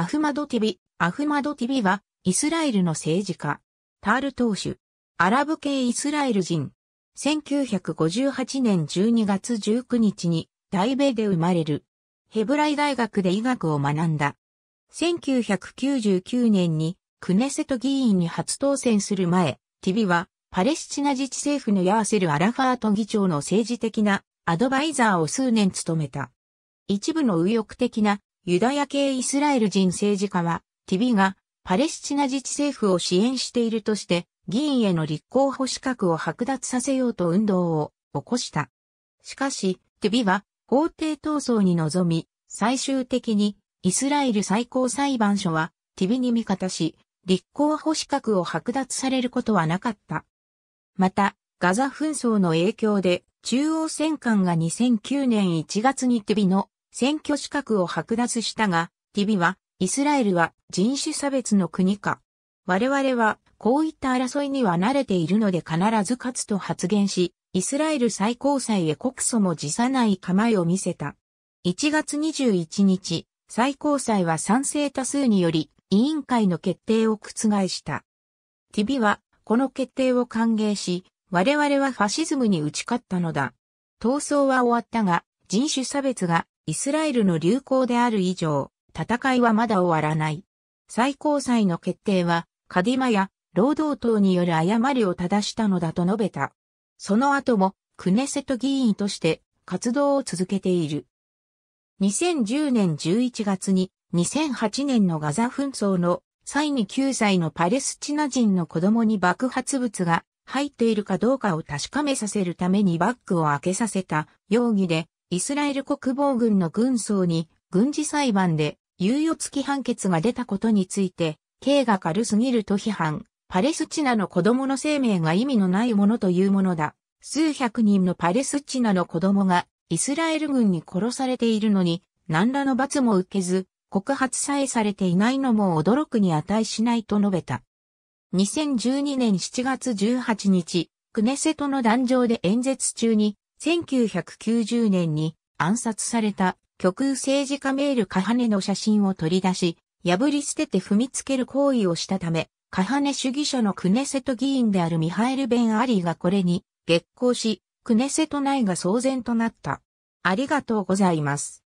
アフマドティビ。アフマドティビは、イスラエルの政治家。タール党首。アラブ系イスラエル人。1958年12月19日に、大米で生まれる。ヘブライ大学で医学を学んだ。1999年に、クネセト議員に初当選する前、ティビは、パレスチナ自治政府のヤーセル・アラファート議長の政治的なアドバイザーを数年務めた。一部の右翼的なユダヤ系イスラエル人政治家は、ティビがパレスチナ自治政府を支援しているとして、議員への立候補資格を剥奪させようと運動を起こした。しかし、ティビは法廷闘争に臨み、最終的にイスラエル最高裁判所はティビに味方し、立候補資格を剥奪されることはなかった。また、ガザ紛争の影響で中央戦艦が2009年1月にティビの選挙資格を剥奪したが、ティビは、イスラエルは人種差別の国か。我々は、こういった争いには慣れているので必ず勝つと発言し、イスラエル最高裁へ告訴も辞さない構えを見せた。1月21日、最高裁は賛成多数により、委員会の決定を覆した。ティビは、この決定を歓迎し、我々はファシズムに打ち勝ったのだ。闘争は終わったが、人種差別がイスラエルの流行である以上、戦いはまだ終わらない。最高裁の決定は、カディマや労働党による誤りを正したのだと述べた。その後も、クネセト議員として活動を続けている。2010年11月に2008年のガザ紛争の際に9歳のパレスチナ人の子供に爆発物が入っているかどうかを確かめさせるためにバッグを開けさせた容疑でイスラエル国防軍の軍曹に軍事裁判で猶予付き判決が出たことについて、刑が軽すぎると批判、パレスチナの子供の生命が意味のないものというものだ。数百人のパレスチナの子供がイスラエル軍に殺されているのに、何らの罰も受けず、告発さえされていないのも驚くに値しないと述べた。2012年7月18日、クネセトの壇上で演説中に1990年に暗殺された極右政治家メールカハネの写真を取り出し、破り捨てて踏みつける行為をしたため、カハネ主義者のクネセト議員であるミハエル・ベン・アリーがこれに激高し、クネセト内が騒然となった。ありがとうございます。